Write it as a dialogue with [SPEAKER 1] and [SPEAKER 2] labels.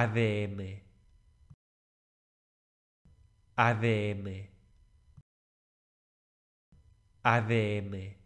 [SPEAKER 1] ADN. ADN. ADN.